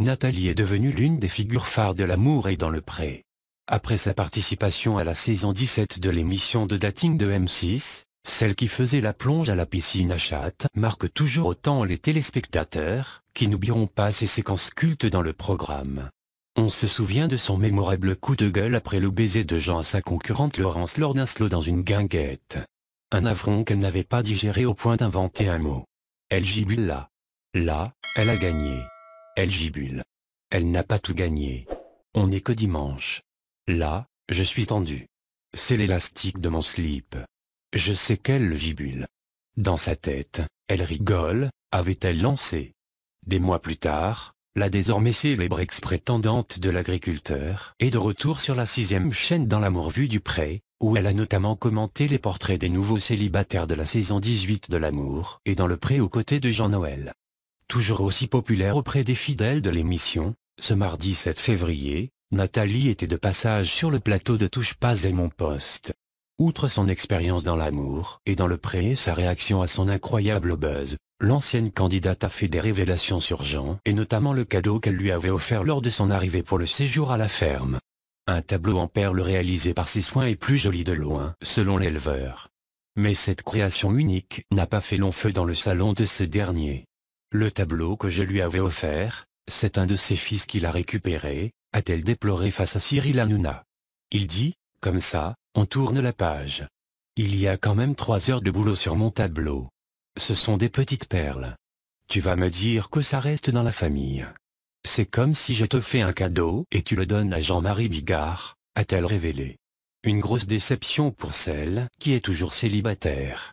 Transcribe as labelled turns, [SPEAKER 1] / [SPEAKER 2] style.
[SPEAKER 1] Nathalie est devenue l'une des figures phares de l'amour et dans le pré. Après sa participation à la saison 17 de l'émission de dating de M6, celle qui faisait la plonge à la piscine à Chatte marque toujours autant les téléspectateurs, qui n'oublieront pas ses séquences cultes dans le programme. On se souvient de son mémorable coup de gueule après le baiser de Jean à sa concurrente Laurence lors d'un dans une guinguette. Un avron qu'elle n'avait pas digéré au point d'inventer un mot. Elle gibula. Là, elle a gagné. Elle gibule. Elle n'a pas tout gagné. On n'est que dimanche. Là, je suis tendu. C'est l'élastique de mon slip. Je sais qu'elle gibule. Dans sa tête, elle rigole, avait-elle lancé. Des mois plus tard, la désormais célèbre ex-prétendante de l'agriculteur est de retour sur la sixième chaîne dans l'amour vu du pré, où elle a notamment commenté les portraits des nouveaux célibataires de la saison 18 de l'amour et dans le pré aux côtés de Jean-Noël toujours aussi populaire auprès des fidèles de l'émission, ce mardi 7 février, Nathalie était de passage sur le plateau de Touche pas et mon poste. Outre son expérience dans l'amour et dans le pré et sa réaction à son incroyable buzz, l'ancienne candidate a fait des révélations sur Jean et notamment le cadeau qu'elle lui avait offert lors de son arrivée pour le séjour à la ferme. Un tableau en perles réalisé par ses soins est plus joli de loin, selon l'éleveur. Mais cette création unique n'a pas fait long feu dans le salon de ce dernier. Le tableau que je lui avais offert, c'est un de ses fils qu'il a récupéré, a-t-elle déploré face à Cyril Hanouna. Il dit, comme ça, on tourne la page. Il y a quand même trois heures de boulot sur mon tableau. Ce sont des petites perles. Tu vas me dire que ça reste dans la famille. C'est comme si je te fais un cadeau et tu le donnes à Jean-Marie Bigard, a-t-elle révélé. Une grosse déception pour celle qui est toujours célibataire.